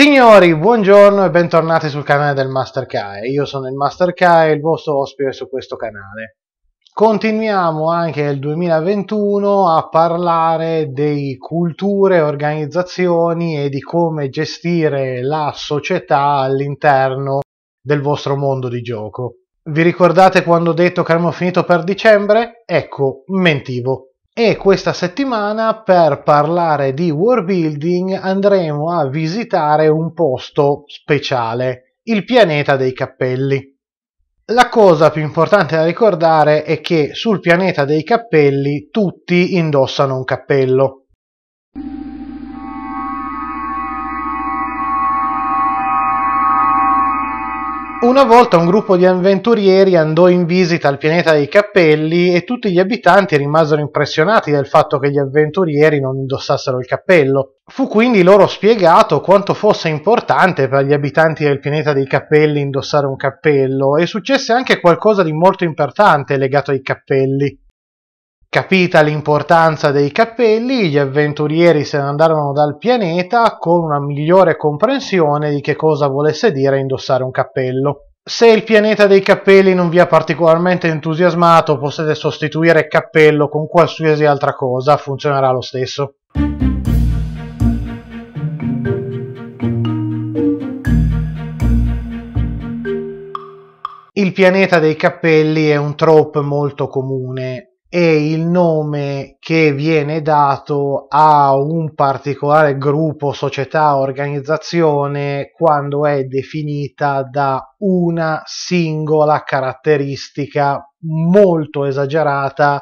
Signori, buongiorno e bentornati sul canale del Master Kai. Io sono il Master Kai, il vostro ospite su questo canale. Continuiamo anche nel 2021 a parlare di culture, organizzazioni e di come gestire la società all'interno del vostro mondo di gioco. Vi ricordate quando ho detto che avremmo finito per dicembre? Ecco, mentivo e questa settimana per parlare di world building andremo a visitare un posto speciale, il pianeta dei cappelli. La cosa più importante da ricordare è che sul pianeta dei cappelli tutti indossano un cappello. Una volta un gruppo di avventurieri andò in visita al pianeta dei cappelli e tutti gli abitanti rimasero impressionati dal fatto che gli avventurieri non indossassero il cappello. Fu quindi loro spiegato quanto fosse importante per gli abitanti del pianeta dei cappelli indossare un cappello e successe anche qualcosa di molto importante legato ai cappelli. Capita l'importanza dei cappelli, gli avventurieri se ne andarono dal pianeta con una migliore comprensione di che cosa volesse dire indossare un cappello. Se il pianeta dei cappelli non vi ha particolarmente entusiasmato, potete sostituire cappello con qualsiasi altra cosa, funzionerà lo stesso. Il pianeta dei cappelli è un trope molto comune è il nome che viene dato a un particolare gruppo, società, organizzazione quando è definita da una singola caratteristica molto esagerata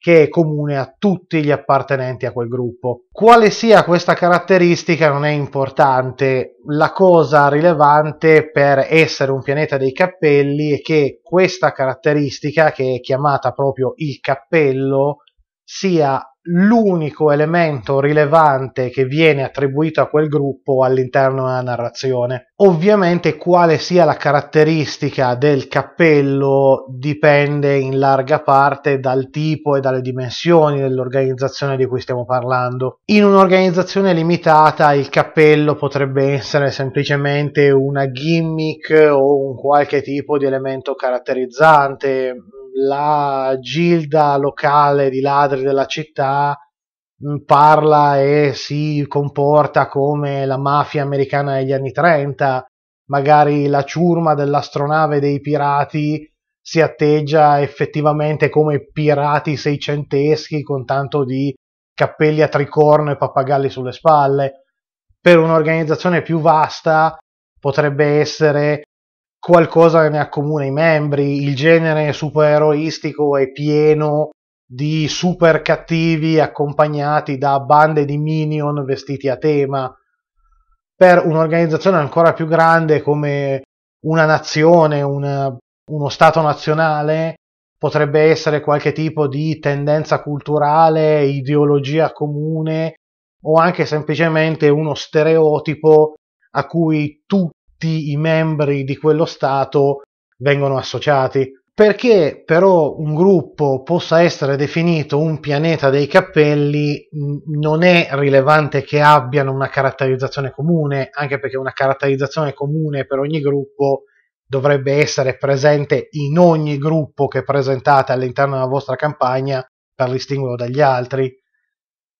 che è comune a tutti gli appartenenti a quel gruppo. Quale sia questa caratteristica non è importante, la cosa rilevante per essere un pianeta dei cappelli è che questa caratteristica, che è chiamata proprio il cappello, sia l'unico elemento rilevante che viene attribuito a quel gruppo all'interno della narrazione. Ovviamente quale sia la caratteristica del cappello dipende in larga parte dal tipo e dalle dimensioni dell'organizzazione di cui stiamo parlando. In un'organizzazione limitata il cappello potrebbe essere semplicemente una gimmick o un qualche tipo di elemento caratterizzante, la gilda locale di ladri della città mm, parla e si comporta come la mafia americana degli anni 30, magari la ciurma dell'astronave dei pirati si atteggia effettivamente come pirati seicenteschi con tanto di cappelli a tricorno e pappagalli sulle spalle. Per un'organizzazione più vasta potrebbe essere qualcosa che ne accomuna i membri, il genere supereroistico è pieno di super cattivi accompagnati da bande di minion vestiti a tema. Per un'organizzazione ancora più grande come una nazione, una, uno Stato nazionale, potrebbe essere qualche tipo di tendenza culturale, ideologia comune o anche semplicemente uno stereotipo a cui tu tutti i membri di quello Stato vengono associati. Perché però un gruppo possa essere definito un pianeta dei cappelli non è rilevante che abbiano una caratterizzazione comune, anche perché una caratterizzazione comune per ogni gruppo dovrebbe essere presente in ogni gruppo che presentate all'interno della vostra campagna per distinguerlo dagli altri.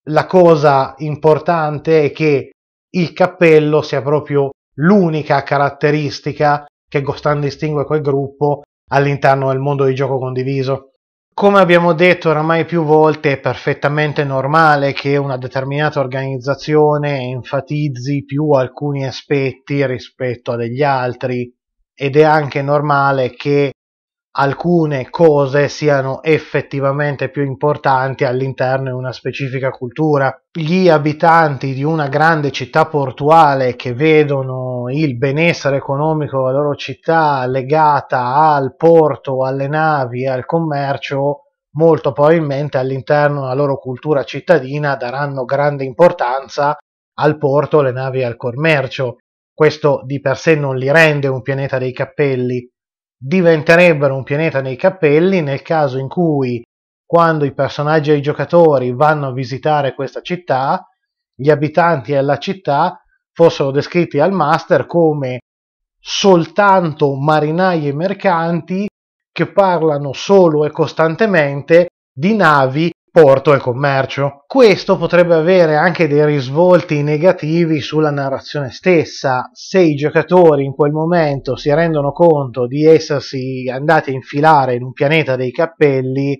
La cosa importante è che il cappello sia proprio l'unica caratteristica che Gostan distingue quel gruppo all'interno del mondo di gioco condiviso. Come abbiamo detto oramai più volte, è perfettamente normale che una determinata organizzazione enfatizzi più alcuni aspetti rispetto a degli altri ed è anche normale che alcune cose siano effettivamente più importanti all'interno di una specifica cultura. Gli abitanti di una grande città portuale che vedono il benessere economico della loro città legata al porto, alle navi, al commercio, molto probabilmente all'interno della loro cultura cittadina daranno grande importanza al porto, alle navi e al commercio. Questo di per sé non li rende un pianeta dei cappelli, diventerebbero un pianeta nei cappelli nel caso in cui quando i personaggi e i giocatori vanno a visitare questa città, gli abitanti della città fossero descritti al master come soltanto marinai e mercanti che parlano solo e costantemente di navi porto e commercio. Questo potrebbe avere anche dei risvolti negativi sulla narrazione stessa, se i giocatori in quel momento si rendono conto di essersi andati a infilare in un pianeta dei cappelli,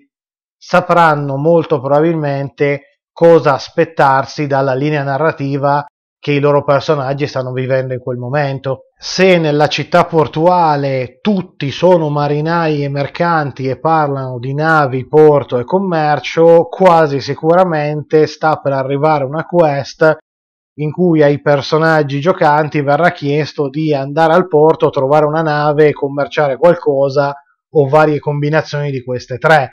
sapranno molto probabilmente cosa aspettarsi dalla linea narrativa che i loro personaggi stanno vivendo in quel momento. Se nella città portuale tutti sono marinai e mercanti e parlano di navi, porto e commercio, quasi sicuramente sta per arrivare una quest in cui ai personaggi giocanti verrà chiesto di andare al porto, trovare una nave, e commerciare qualcosa o varie combinazioni di queste tre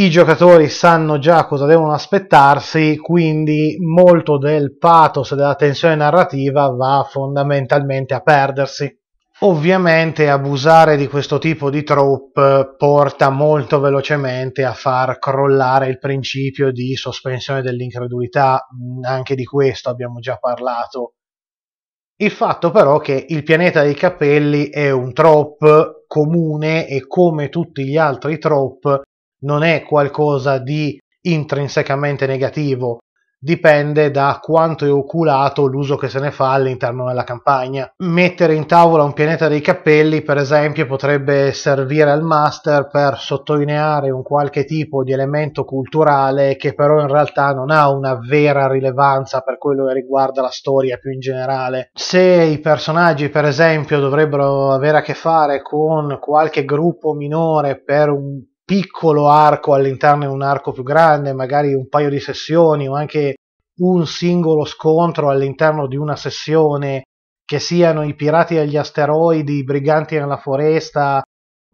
i giocatori sanno già cosa devono aspettarsi, quindi molto del pathos e della tensione narrativa va fondamentalmente a perdersi. Ovviamente abusare di questo tipo di trope eh, porta molto velocemente a far crollare il principio di sospensione dell'incredulità, mm, anche di questo abbiamo già parlato. Il fatto però che il pianeta dei capelli è un trope comune e come tutti gli altri trope non è qualcosa di intrinsecamente negativo, dipende da quanto è oculato l'uso che se ne fa all'interno della campagna. Mettere in tavola un pianeta dei cappelli, per esempio, potrebbe servire al master per sottolineare un qualche tipo di elemento culturale che però in realtà non ha una vera rilevanza per quello che riguarda la storia più in generale. Se i personaggi, per esempio, dovrebbero avere a che fare con qualche gruppo minore per un piccolo arco all'interno di un arco più grande, magari un paio di sessioni o anche un singolo scontro all'interno di una sessione, che siano i pirati degli asteroidi, i briganti nella foresta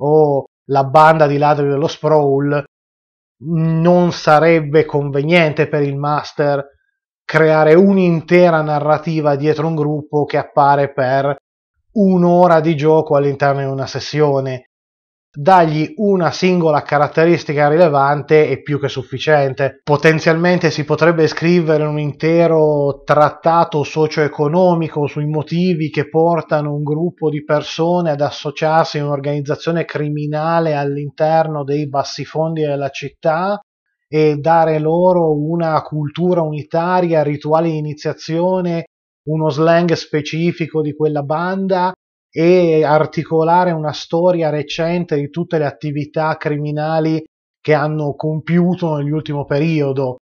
o la banda di ladri dello sprawl, non sarebbe conveniente per il master creare un'intera narrativa dietro un gruppo che appare per un'ora di gioco all'interno di una sessione dargli una singola caratteristica rilevante è più che sufficiente. Potenzialmente si potrebbe scrivere un intero trattato socio-economico sui motivi che portano un gruppo di persone ad associarsi a un'organizzazione criminale all'interno dei bassifondi della città e dare loro una cultura unitaria, rituali di iniziazione, uno slang specifico di quella banda e articolare una storia recente di tutte le attività criminali che hanno compiuto nell'ultimo periodo.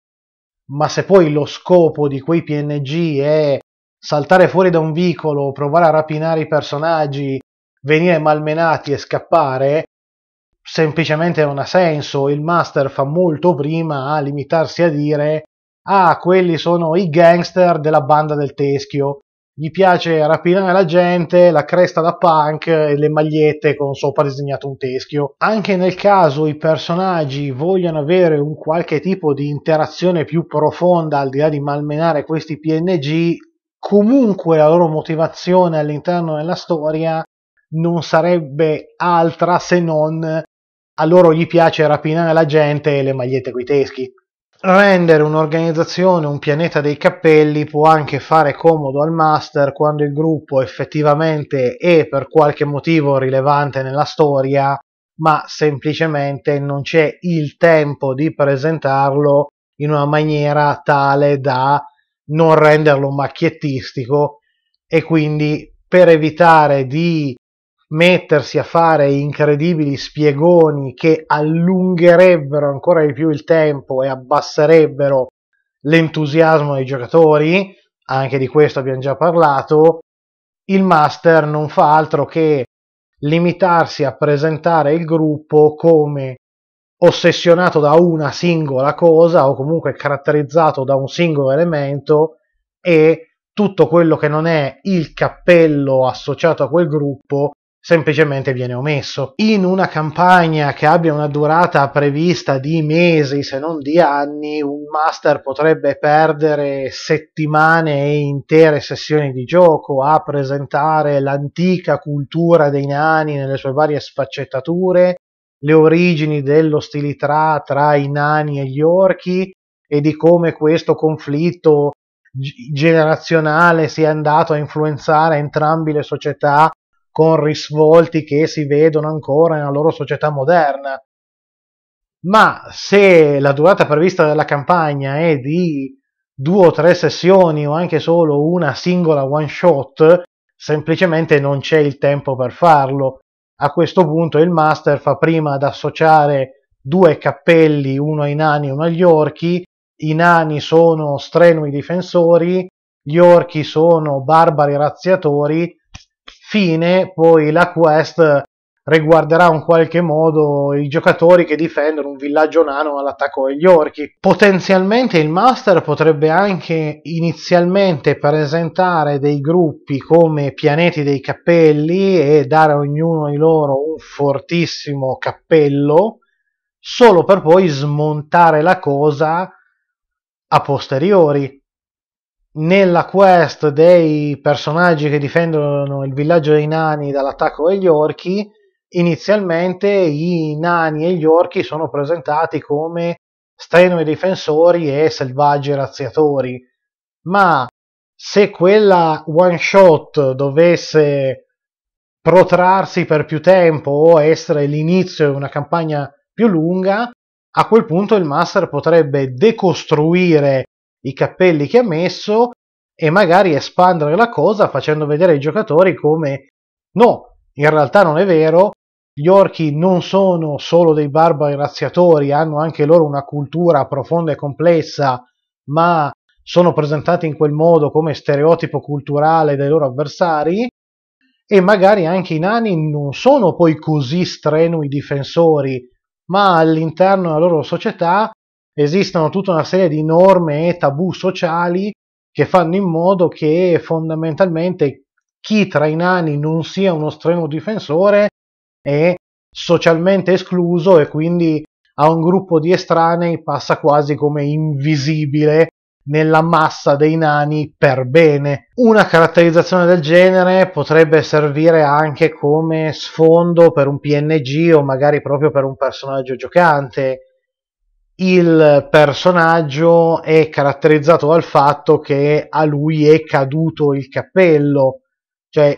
Ma se poi lo scopo di quei PNG è saltare fuori da un vicolo, provare a rapinare i personaggi, venire malmenati e scappare, semplicemente non ha senso. Il master fa molto prima a limitarsi a dire: Ah, quelli sono i gangster della banda del teschio gli piace rapinare la gente, la cresta da punk e le magliette con sopra disegnato un teschio. Anche nel caso i personaggi vogliano avere un qualche tipo di interazione più profonda al di là di malmenare questi PNG, comunque la loro motivazione all'interno della storia non sarebbe altra se non a loro gli piace rapinare la gente e le magliette coi teschi rendere un'organizzazione un pianeta dei cappelli può anche fare comodo al master quando il gruppo effettivamente è per qualche motivo rilevante nella storia, ma semplicemente non c'è il tempo di presentarlo in una maniera tale da non renderlo macchiettistico e quindi per evitare di mettersi a fare incredibili spiegoni che allungherebbero ancora di più il tempo e abbasserebbero l'entusiasmo dei giocatori, anche di questo abbiamo già parlato, il master non fa altro che limitarsi a presentare il gruppo come ossessionato da una singola cosa o comunque caratterizzato da un singolo elemento e tutto quello che non è il cappello associato a quel gruppo semplicemente viene omesso. In una campagna che abbia una durata prevista di mesi se non di anni, un master potrebbe perdere settimane e intere sessioni di gioco a presentare l'antica cultura dei nani nelle sue varie sfaccettature, le origini dell'ostilità tra i nani e gli orchi e di come questo conflitto generazionale sia andato a influenzare entrambi le società con risvolti che si vedono ancora nella loro società moderna. Ma se la durata prevista della campagna è di due o tre sessioni o anche solo una singola one shot, semplicemente non c'è il tempo per farlo. A questo punto il master fa prima ad associare due cappelli, uno ai nani e uno agli orchi. I nani sono strenui difensori, gli orchi sono barbari razziatori fine poi la quest riguarderà in qualche modo i giocatori che difendono un villaggio nano all'attacco degli orchi. Potenzialmente il master potrebbe anche inizialmente presentare dei gruppi come pianeti dei cappelli e dare a ognuno di loro un fortissimo cappello, solo per poi smontare la cosa a posteriori nella quest dei personaggi che difendono il villaggio dei nani dall'attacco degli orchi, inizialmente i nani e gli orchi sono presentati come strenui difensori e selvaggi razziatori, ma se quella one shot dovesse protrarsi per più tempo o essere l'inizio di una campagna più lunga, a quel punto il master potrebbe decostruire i cappelli che ha messo e magari espandere la cosa facendo vedere ai giocatori come no, in realtà non è vero, gli orchi non sono solo dei barbari razziatori, hanno anche loro una cultura profonda e complessa, ma sono presentati in quel modo come stereotipo culturale dai loro avversari e magari anche i nani non sono poi così strenui difensori, ma all'interno della loro società esistono tutta una serie di norme e tabù sociali che fanno in modo che fondamentalmente chi tra i nani non sia uno strenuo difensore è socialmente escluso e quindi a un gruppo di estranei passa quasi come invisibile nella massa dei nani per bene. Una caratterizzazione del genere potrebbe servire anche come sfondo per un PNG o magari proprio per un personaggio giocante il personaggio è caratterizzato dal fatto che a lui è caduto il cappello, cioè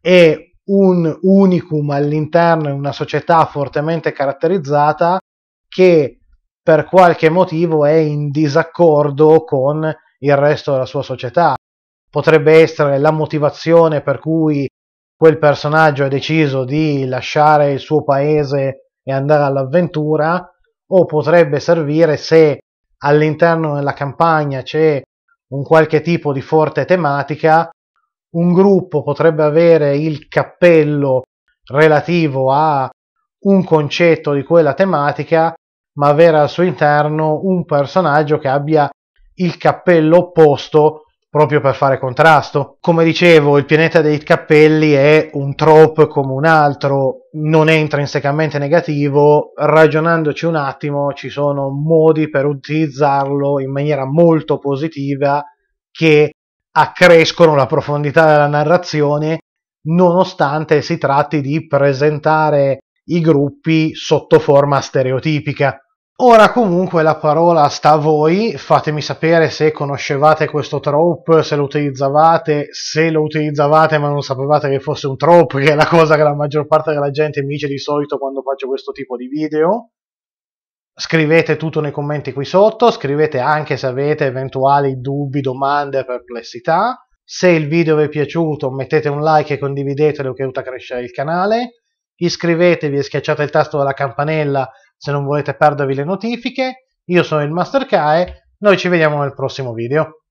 è un unicum all'interno di una società fortemente caratterizzata che per qualche motivo è in disaccordo con il resto della sua società. Potrebbe essere la motivazione per cui quel personaggio ha deciso di lasciare il suo paese e andare all'avventura, o potrebbe servire se all'interno della campagna c'è un qualche tipo di forte tematica, un gruppo potrebbe avere il cappello relativo a un concetto di quella tematica, ma avere al suo interno un personaggio che abbia il cappello opposto proprio per fare contrasto. Come dicevo, il pianeta dei cappelli è un trope come un altro, non è intrinsecamente negativo, ragionandoci un attimo ci sono modi per utilizzarlo in maniera molto positiva che accrescono la profondità della narrazione, nonostante si tratti di presentare i gruppi sotto forma stereotipica. Ora comunque la parola sta a voi, fatemi sapere se conoscevate questo trope, se lo utilizzavate, se lo utilizzavate ma non sapevate che fosse un trope, che è la cosa che la maggior parte della gente mi dice di solito quando faccio questo tipo di video. Scrivete tutto nei commenti qui sotto, scrivete anche se avete eventuali dubbi, domande, perplessità. Se il video vi è piaciuto mettete un like e condividetelo che aiuta a crescere il canale. Iscrivetevi e schiacciate il tasto della campanella se non volete perdervi le notifiche. Io sono il Master Kae, noi ci vediamo nel prossimo video.